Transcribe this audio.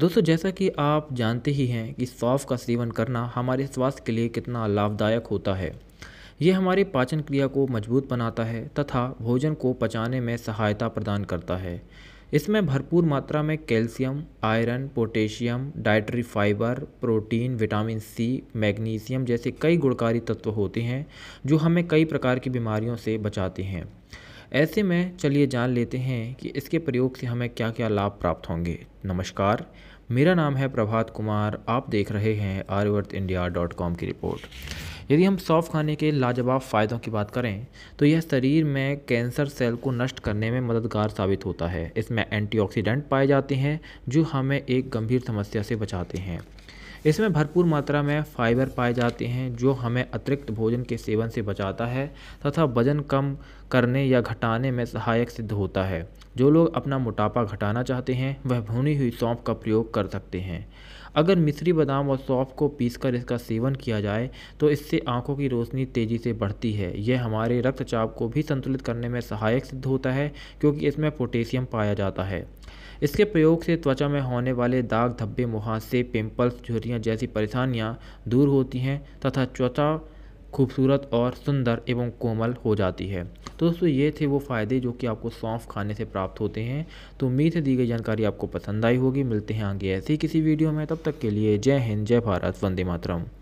दोस्तों जैसा कि आप जानते ही हैं कि सौफ का सेवन करना हमारे स्वास्थ्य के लिए कितना लाभदायक होता है यह हमारे पाचन क्रिया को मजबूत बनाता है तथा भोजन को पचाने में सहायता प्रदान करता है इसमें भरपूर मात्रा में calcium iron potassium dietary fibre protein vitamin C magnesium जैसे कई गुणकारी तत्व होते हैं जो हमें कई प्रकार की बीमारियों से बचाते हैं ऐसे में चलिए जान लेते हैं कि इसके प्रयोग से हमें क्या क्या लाभ प्राप्त होंगे नमस्कार मेरा नाम है प्रभात कुमार आप देख रहे हैं आर्यवर्त इंडिया डॉट कॉम की रिपोर्ट यदि हम सौफ खाने के लाजवाब फ़ायदों की बात करें तो यह शरीर में कैंसर सेल को नष्ट करने में मददगार साबित होता है इसमें एंटीऑक्सीडेंट पाए जाते हैं जो हमें एक गंभीर समस्या से बचाते हैं इसमें भरपूर मात्रा में फाइबर पाए जाते हैं जो हमें अतिरिक्त भोजन के सेवन से बचाता है तथा वजन कम करने या घटाने में सहायक सिद्ध होता है जो लोग अपना मोटापा घटाना चाहते हैं वह भुनी हुई सौंफ का प्रयोग कर सकते हैं अगर मिश्री बादाम और सौंफ को पीसकर इसका सेवन किया जाए तो इससे आंखों की रोशनी तेज़ी से बढ़ती है यह हमारे रक्तचाप को भी संतुलित करने में सहायक सिद्ध होता है क्योंकि इसमें पोटेशियम पाया जाता है इसके प्रयोग से त्वचा में होने वाले दाग धब्बे मुहासे पिंपल्स झुरियाँ जैसी परेशानियाँ दूर होती हैं तथा त्वचा खूबसूरत और सुंदर एवं कोमल हो जाती है तो दोस्तों ये थे वो फ़ायदे जो कि आपको सौंफ खाने से प्राप्त होते हैं तो उम्मीद है दी गई जानकारी आपको पसंद आई होगी मिलते हैं आगे ऐसी किसी वीडियो में तब तक के लिए जय हिंद जय भारत वंदे मातरम